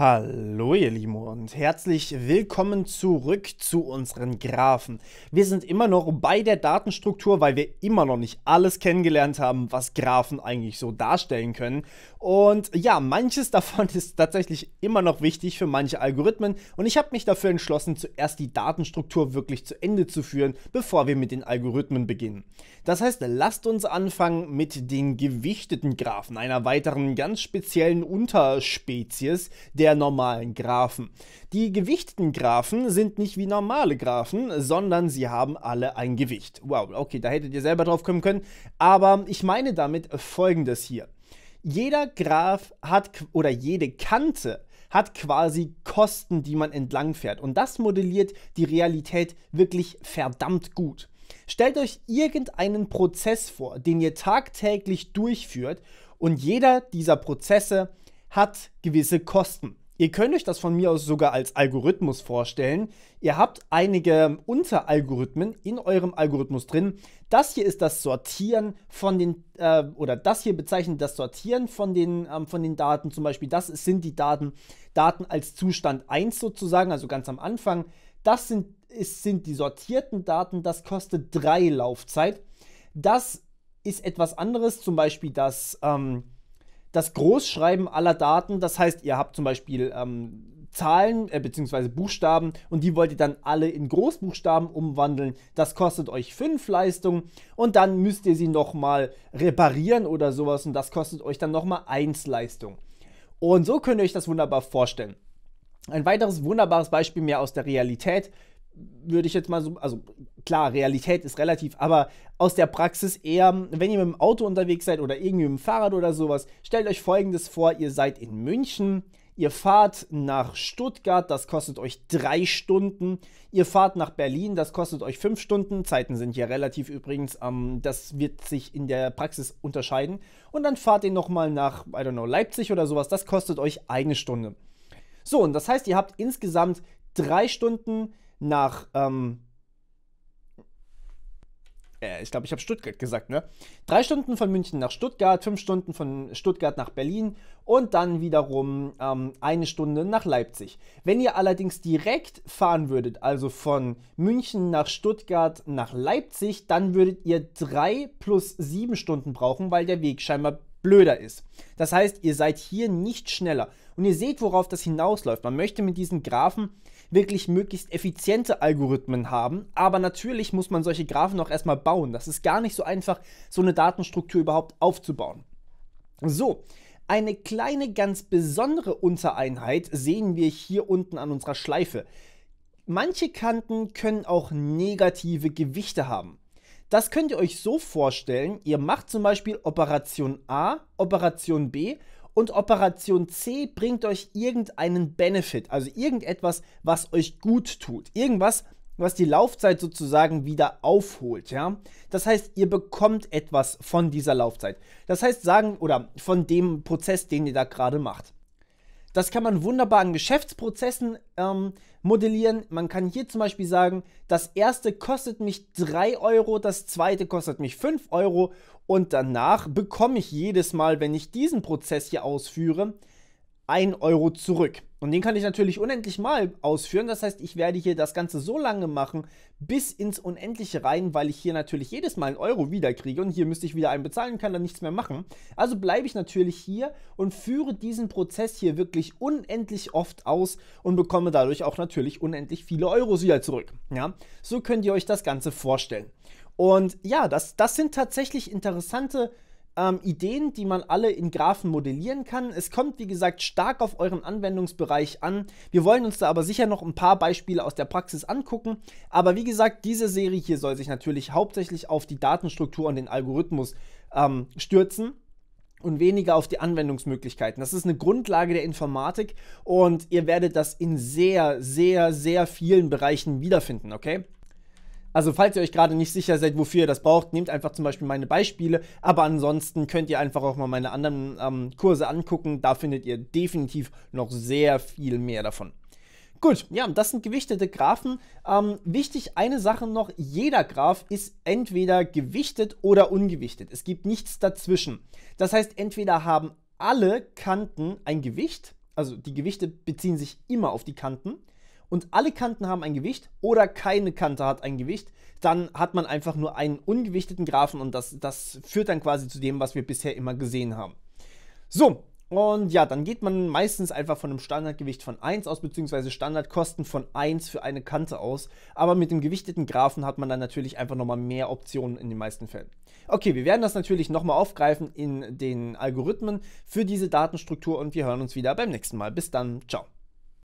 Hallo ihr Lieben und herzlich willkommen zurück zu unseren Graphen. Wir sind immer noch bei der Datenstruktur, weil wir immer noch nicht alles kennengelernt haben, was Graphen eigentlich so darstellen können. Und ja, manches davon ist tatsächlich immer noch wichtig für manche Algorithmen und ich habe mich dafür entschlossen, zuerst die Datenstruktur wirklich zu Ende zu führen, bevor wir mit den Algorithmen beginnen. Das heißt, lasst uns anfangen mit den gewichteten Graphen, einer weiteren ganz speziellen Unterspezies der der normalen Graphen. Die gewichteten Graphen sind nicht wie normale Graphen, sondern sie haben alle ein Gewicht. Wow, okay, da hättet ihr selber drauf kommen können. Aber ich meine damit folgendes hier. Jeder Graph hat oder jede Kante hat quasi Kosten, die man entlang fährt. Und das modelliert die Realität wirklich verdammt gut. Stellt euch irgendeinen Prozess vor, den ihr tagtäglich durchführt und jeder dieser Prozesse hat gewisse Kosten. Ihr könnt euch das von mir aus sogar als Algorithmus vorstellen. Ihr habt einige Unteralgorithmen in eurem Algorithmus drin. Das hier ist das Sortieren von den, äh, oder das hier bezeichnet das Sortieren von den, ähm, von den Daten. Zum Beispiel, das sind die Daten, Daten als Zustand 1 sozusagen, also ganz am Anfang. Das sind, ist, sind die sortierten Daten, das kostet 3 Laufzeit. Das ist etwas anderes, zum Beispiel das... Ähm, das Großschreiben aller Daten. Das heißt, ihr habt zum Beispiel ähm, Zahlen äh, bzw. Buchstaben und die wollt ihr dann alle in Großbuchstaben umwandeln. Das kostet euch fünf Leistungen und dann müsst ihr sie nochmal reparieren oder sowas und das kostet euch dann nochmal eins Leistung. Und so könnt ihr euch das wunderbar vorstellen. Ein weiteres wunderbares Beispiel mehr aus der Realität würde ich jetzt mal so, also klar, Realität ist relativ, aber aus der Praxis eher, wenn ihr mit dem Auto unterwegs seid oder irgendwie mit dem Fahrrad oder sowas, stellt euch folgendes vor, ihr seid in München, ihr fahrt nach Stuttgart, das kostet euch drei Stunden, ihr fahrt nach Berlin, das kostet euch fünf Stunden, Zeiten sind hier relativ übrigens, ähm, das wird sich in der Praxis unterscheiden, und dann fahrt ihr nochmal nach, I don't know, Leipzig oder sowas, das kostet euch eine Stunde. So, und das heißt, ihr habt insgesamt drei Stunden, nach, ähm, äh, ich glaube, ich habe Stuttgart gesagt, ne? Drei Stunden von München nach Stuttgart, fünf Stunden von Stuttgart nach Berlin und dann wiederum ähm, eine Stunde nach Leipzig. Wenn ihr allerdings direkt fahren würdet, also von München nach Stuttgart nach Leipzig, dann würdet ihr drei plus sieben Stunden brauchen, weil der Weg scheinbar blöder ist. Das heißt, ihr seid hier nicht schneller. Und ihr seht, worauf das hinausläuft. Man möchte mit diesen Graphen wirklich möglichst effiziente Algorithmen haben, aber natürlich muss man solche Graphen auch erstmal bauen. Das ist gar nicht so einfach, so eine Datenstruktur überhaupt aufzubauen. So, eine kleine ganz besondere Untereinheit sehen wir hier unten an unserer Schleife. Manche Kanten können auch negative Gewichte haben. Das könnt ihr euch so vorstellen, ihr macht zum Beispiel Operation A, Operation B und Operation C bringt euch irgendeinen Benefit, also irgendetwas, was euch gut tut, irgendwas, was die Laufzeit sozusagen wieder aufholt, ja? Das heißt, ihr bekommt etwas von dieser Laufzeit. Das heißt, sagen oder von dem Prozess, den ihr da gerade macht. Das kann man wunderbar an Geschäftsprozessen ähm, modellieren. Man kann hier zum Beispiel sagen, das erste kostet mich 3 Euro, das zweite kostet mich 5 Euro und danach bekomme ich jedes Mal, wenn ich diesen Prozess hier ausführe, 1 Euro zurück. Und den kann ich natürlich unendlich mal ausführen. Das heißt, ich werde hier das Ganze so lange machen, bis ins Unendliche rein, weil ich hier natürlich jedes Mal einen Euro wieder kriege. und hier müsste ich wieder einen bezahlen, und kann dann nichts mehr machen. Also bleibe ich natürlich hier und führe diesen Prozess hier wirklich unendlich oft aus und bekomme dadurch auch natürlich unendlich viele Euros wieder zurück. Ja, so könnt ihr euch das Ganze vorstellen. Und ja, das, das sind tatsächlich interessante ähm, Ideen, die man alle in Graphen modellieren kann. Es kommt, wie gesagt, stark auf euren Anwendungsbereich an. Wir wollen uns da aber sicher noch ein paar Beispiele aus der Praxis angucken. Aber wie gesagt, diese Serie hier soll sich natürlich hauptsächlich auf die Datenstruktur und den Algorithmus ähm, stürzen und weniger auf die Anwendungsmöglichkeiten. Das ist eine Grundlage der Informatik und ihr werdet das in sehr, sehr, sehr vielen Bereichen wiederfinden, okay? Also falls ihr euch gerade nicht sicher seid, wofür ihr das braucht, nehmt einfach zum Beispiel meine Beispiele. Aber ansonsten könnt ihr einfach auch mal meine anderen ähm, Kurse angucken. Da findet ihr definitiv noch sehr viel mehr davon. Gut, ja, das sind gewichtete Graphen. Ähm, wichtig eine Sache noch, jeder Graph ist entweder gewichtet oder ungewichtet. Es gibt nichts dazwischen. Das heißt, entweder haben alle Kanten ein Gewicht, also die Gewichte beziehen sich immer auf die Kanten, und alle Kanten haben ein Gewicht oder keine Kante hat ein Gewicht, dann hat man einfach nur einen ungewichteten Graphen und das, das führt dann quasi zu dem, was wir bisher immer gesehen haben. So, und ja, dann geht man meistens einfach von einem Standardgewicht von 1 aus, beziehungsweise Standardkosten von 1 für eine Kante aus. Aber mit dem gewichteten Graphen hat man dann natürlich einfach nochmal mehr Optionen in den meisten Fällen. Okay, wir werden das natürlich nochmal aufgreifen in den Algorithmen für diese Datenstruktur und wir hören uns wieder beim nächsten Mal. Bis dann, ciao.